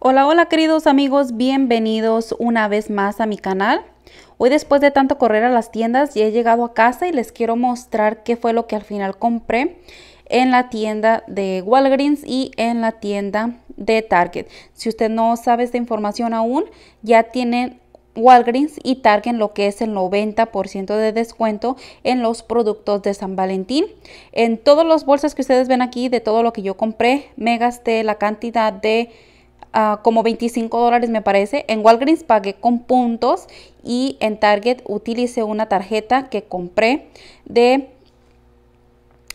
Hola, hola queridos amigos, bienvenidos una vez más a mi canal. Hoy después de tanto correr a las tiendas ya he llegado a casa y les quiero mostrar qué fue lo que al final compré en la tienda de Walgreens y en la tienda de Target. Si usted no sabe esta información aún, ya tienen Walgreens y Target lo que es el 90% de descuento en los productos de San Valentín. En todos los bolsas que ustedes ven aquí, de todo lo que yo compré, me gasté la cantidad de Ah, como 25 dólares me parece. En Walgreens pagué con puntos y en Target utilicé una tarjeta que compré de,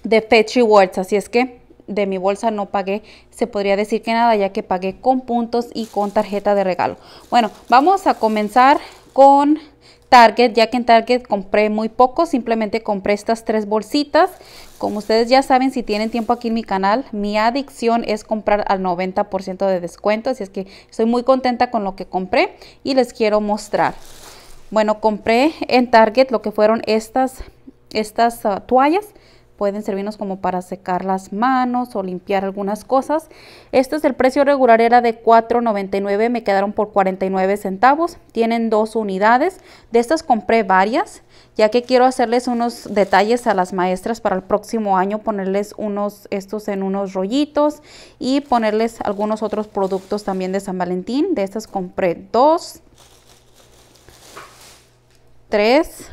de Fetch Rewards. Así es que de mi bolsa no pagué, se podría decir que nada, ya que pagué con puntos y con tarjeta de regalo. Bueno, vamos a comenzar con Target, ya que en Target compré muy poco, simplemente compré estas tres bolsitas. Como ustedes ya saben, si tienen tiempo aquí en mi canal, mi adicción es comprar al 90% de descuento, así es que estoy muy contenta con lo que compré y les quiero mostrar. Bueno, compré en Target lo que fueron estas, estas ah, toallas pueden servirnos como para secar las manos o limpiar algunas cosas. Este es el precio regular, era de $4.99, me quedaron por 49 centavos. Tienen dos unidades, de estas compré varias, ya que quiero hacerles unos detalles a las maestras para el próximo año, ponerles unos estos en unos rollitos y ponerles algunos otros productos también de San Valentín. De estas compré dos, tres,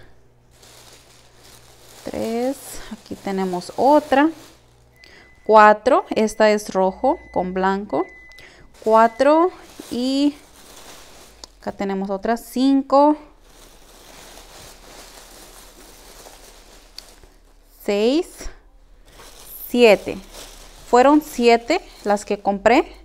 tenemos otra. 4, esta es rojo con blanco. 4 y acá tenemos otra 5. 6, 7. Fueron 7 las que compré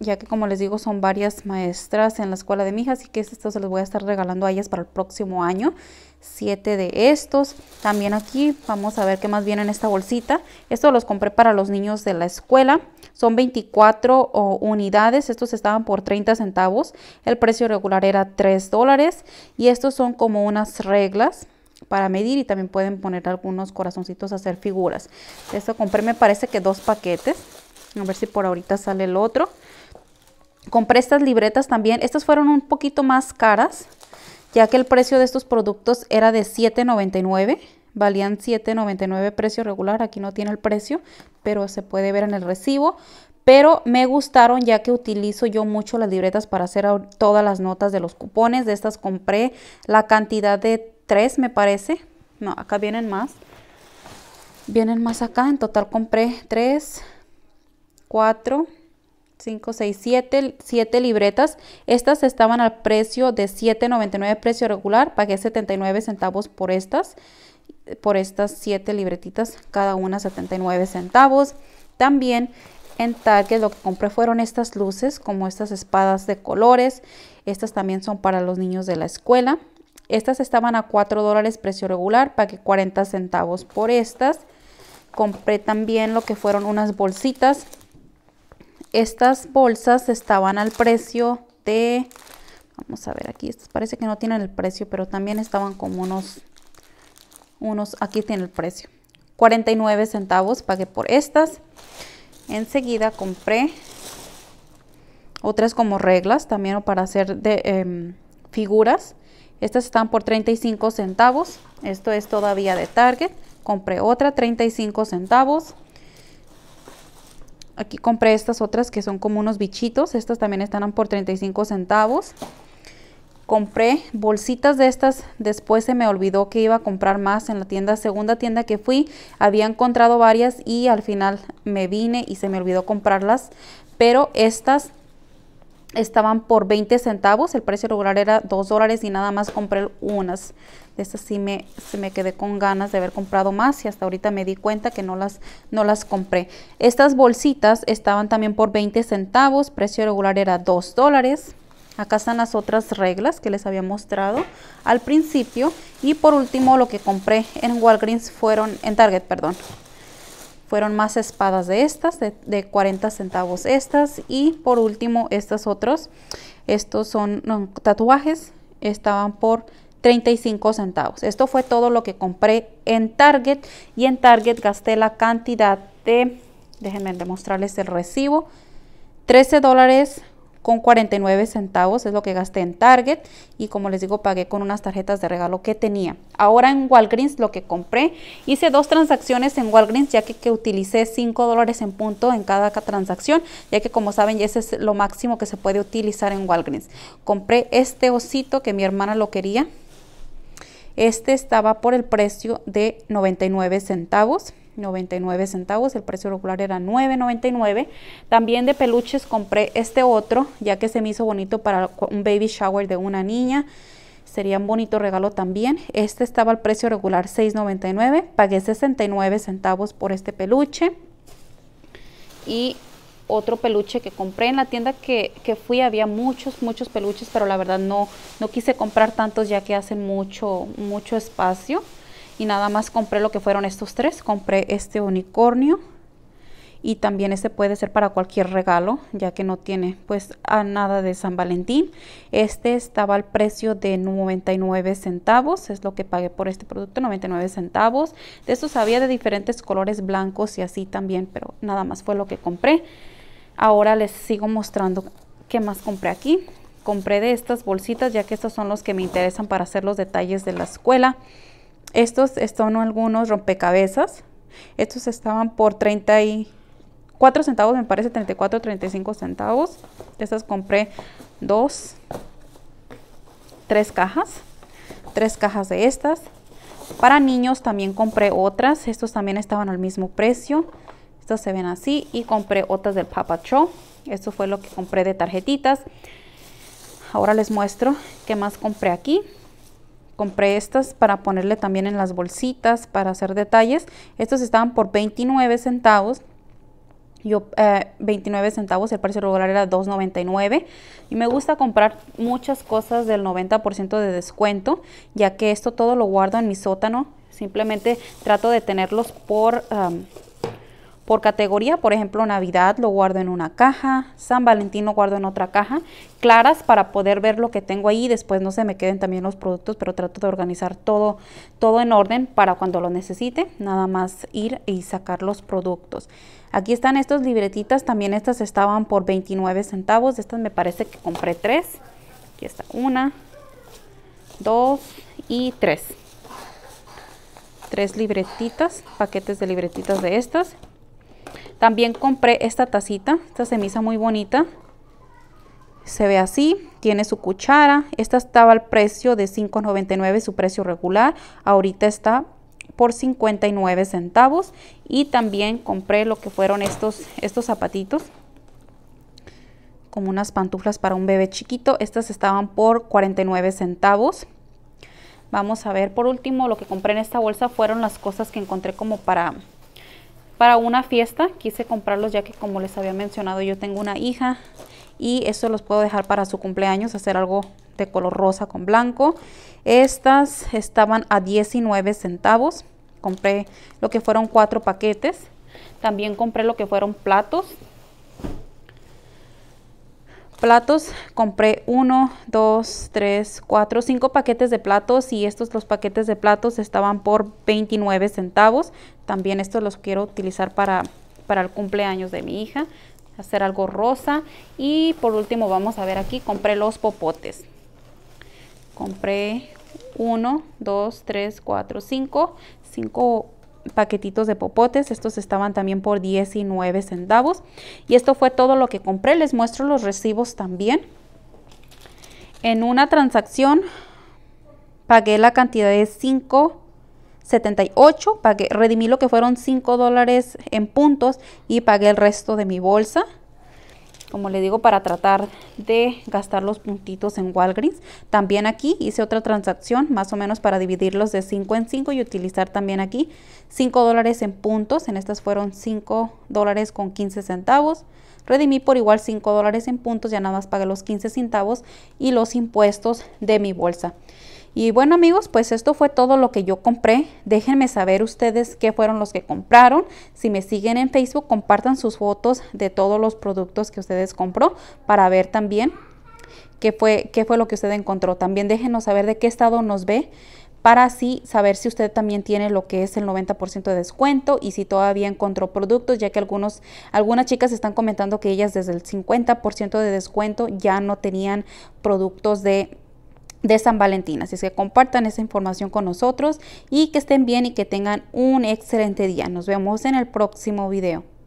ya que como les digo son varias maestras en la escuela de mi hija, así que estos se los voy a estar regalando a ellas para el próximo año. Siete de estos. También aquí vamos a ver qué más viene en esta bolsita. Estos los compré para los niños de la escuela. Son 24 unidades. Estos estaban por 30 centavos. El precio regular era 3 dólares. Y estos son como unas reglas para medir y también pueden poner algunos corazoncitos a hacer figuras. Esto compré me parece que dos paquetes. A ver si por ahorita sale el otro compré estas libretas también. Estas fueron un poquito más caras, ya que el precio de estos productos era de $7.99. Valían $7.99 precio regular. Aquí no tiene el precio, pero se puede ver en el recibo. Pero me gustaron ya que utilizo yo mucho las libretas para hacer todas las notas de los cupones. De estas compré la cantidad de tres, me parece. No, acá vienen más. Vienen más acá. En total compré tres, cuatro, 5, 6, 7, 7 libretas. Estas estaban al precio de 7.99 precio regular. Pagué 79 centavos por estas, por estas 7 libretitas, cada una 79 centavos. También en tal que lo que compré fueron estas luces, como estas espadas de colores. Estas también son para los niños de la escuela. Estas estaban a 4 dólares precio regular, pagué 40 centavos por estas. Compré también lo que fueron unas bolsitas estas bolsas estaban al precio de, vamos a ver aquí, parece que no tienen el precio, pero también estaban como unos, unos, aquí tiene el precio. 49 centavos pagué por estas. Enseguida compré otras como reglas también para hacer de em, figuras. Estas están por 35 centavos. Esto es todavía de Target. Compré otra 35 centavos. Aquí compré estas otras que son como unos bichitos. Estas también están por 35 centavos. Compré bolsitas de estas. Después se me olvidó que iba a comprar más en la tienda. Segunda tienda que fui, había encontrado varias y al final me vine y se me olvidó comprarlas. Pero estas estaban por 20 centavos. El precio regular era 2 dólares y nada más compré unas. Estas sí me, me quedé con ganas de haber comprado más y hasta ahorita me di cuenta que no las, no las compré. Estas bolsitas estaban también por 20 centavos, precio regular era 2 dólares. Acá están las otras reglas que les había mostrado al principio. Y por último lo que compré en Walgreens fueron, en Target, perdón, fueron más espadas de estas, de, 40 centavos estas. Y por último, estas otras. estos son tatuajes, estaban por 35 centavos. Esto fue todo lo que compré en Target y en Target gasté la cantidad de, déjenme demostrarles el recibo, 13 dólares con 49 centavos es lo que gasté en Target y como les digo pagué con unas tarjetas de regalo que tenía. Ahora en Walgreens lo que compré, hice dos transacciones en Walgreens ya que, que utilicé 5 dólares en punto en cada transacción ya que como saben ese es lo máximo que se puede utilizar en Walgreens. Compré este osito que mi hermana lo quería este estaba por el precio de 99 centavos. 99 centavos, el precio regular era 9.99. También de peluches compré este otro, ya que se me hizo bonito para un baby shower de una niña. Sería un bonito regalo también. Este estaba al precio regular 6.99. Pagué 69 centavos por este peluche. Y otro peluche que compré en la tienda que, fui. Había muchos, muchos peluches, pero la verdad no, no quise comprar tantos ya que hacen mucho, mucho espacio. Y nada más compré lo que fueron estos tres. Compré este unicornio. Y también este puede ser para cualquier regalo, ya que no tiene pues nada de San Valentín. Este estaba al precio de 99 centavos, es lo que pagué por este producto, 99 centavos. De estos había de diferentes colores blancos y así también, pero nada más fue lo que compré ahora les sigo mostrando qué más compré aquí compré de estas bolsitas ya que estos son los que me interesan para hacer los detalles de la escuela estos son algunos rompecabezas estos estaban por 34 centavos me parece 34 35 centavos estas compré dos tres cajas tres cajas de estas para niños también compré otras estos también estaban al mismo precio estas se ven así y compré otras del Papa Cho. Esto fue lo que compré de tarjetitas. Ahora les muestro qué más compré aquí. Compré estas para ponerle también en las bolsitas para hacer detalles. Estos estaban por 29 centavos. Yo, 29 eh, centavos, el precio regular era 2.99. Y me gusta comprar muchas cosas del 90% de descuento, ya que esto todo lo guardo en mi sótano. Simplemente trato de tenerlos por por categoría. Por ejemplo, Navidad lo guardo en una caja, San Valentín lo guardo en otra caja, claras para poder ver lo que tengo ahí. Después no se me queden también los productos, pero trato de organizar todo, todo en orden para cuando lo necesite, nada más ir y sacar los productos. Aquí están estas libretitas, también estas estaban por 29 centavos. Estas me parece que compré tres. Aquí está una, dos y tres. Tres libretitas, paquetes de libretitas de estas. También compré esta tacita, esta se muy bonita. Se ve así, tiene su cuchara. Esta estaba al precio de 5.99, su precio regular. Ahorita está por 59 centavos. Y también compré lo que fueron estos, estos zapatitos como unas pantuflas para un bebé chiquito. Estas estaban por 49 centavos. Vamos a ver por último lo que compré en esta bolsa fueron las cosas que encontré como para para una fiesta. Quise comprarlos ya que como les había mencionado yo tengo una hija y eso los puedo dejar para su cumpleaños, hacer algo de color rosa con blanco. Estas estaban a 19 centavos. Compré lo que fueron cuatro paquetes. También compré lo que fueron platos platos compré 1, 2, 3, 4, 5 paquetes de platos y estos los paquetes de platos estaban por 29 centavos. También estos los quiero utilizar para, para el cumpleaños de mi hija, hacer algo rosa. Y por último vamos a ver aquí, compré los popotes. Compré 1, 2, 3, 4, 5, 5 paquetitos de popotes. Estos estaban también por 19 centavos. Y esto fue todo lo que compré. Les muestro los recibos también. En una transacción pagué la cantidad de 5.78. Pagué, redimí lo que fueron 5 dólares en puntos y pagué el resto de mi bolsa como le digo, para tratar de gastar los puntitos en Walgreens. También aquí hice otra transacción, más o menos para dividirlos de 5 en 5 y utilizar también aquí 5 dólares en puntos. En estas fueron 5 dólares con 15 centavos. Redimí por igual 5 dólares en puntos, ya nada más pagué los 15 centavos y los impuestos de mi bolsa. Y bueno amigos, pues esto fue todo lo que yo compré. Déjenme saber ustedes qué fueron los que compraron. Si me siguen en Facebook, compartan sus fotos de todos los productos que ustedes compró para ver también qué fue, qué fue lo que usted encontró. También déjenos saber de qué estado nos ve para así saber si usted también tiene lo que es el 90% de descuento y si todavía encontró productos, ya que algunos, algunas chicas están comentando que ellas desde el 50% de descuento ya no tenían productos de de San Valentín. Así es que compartan esa información con nosotros y que estén bien y que tengan un excelente día. Nos vemos en el próximo video.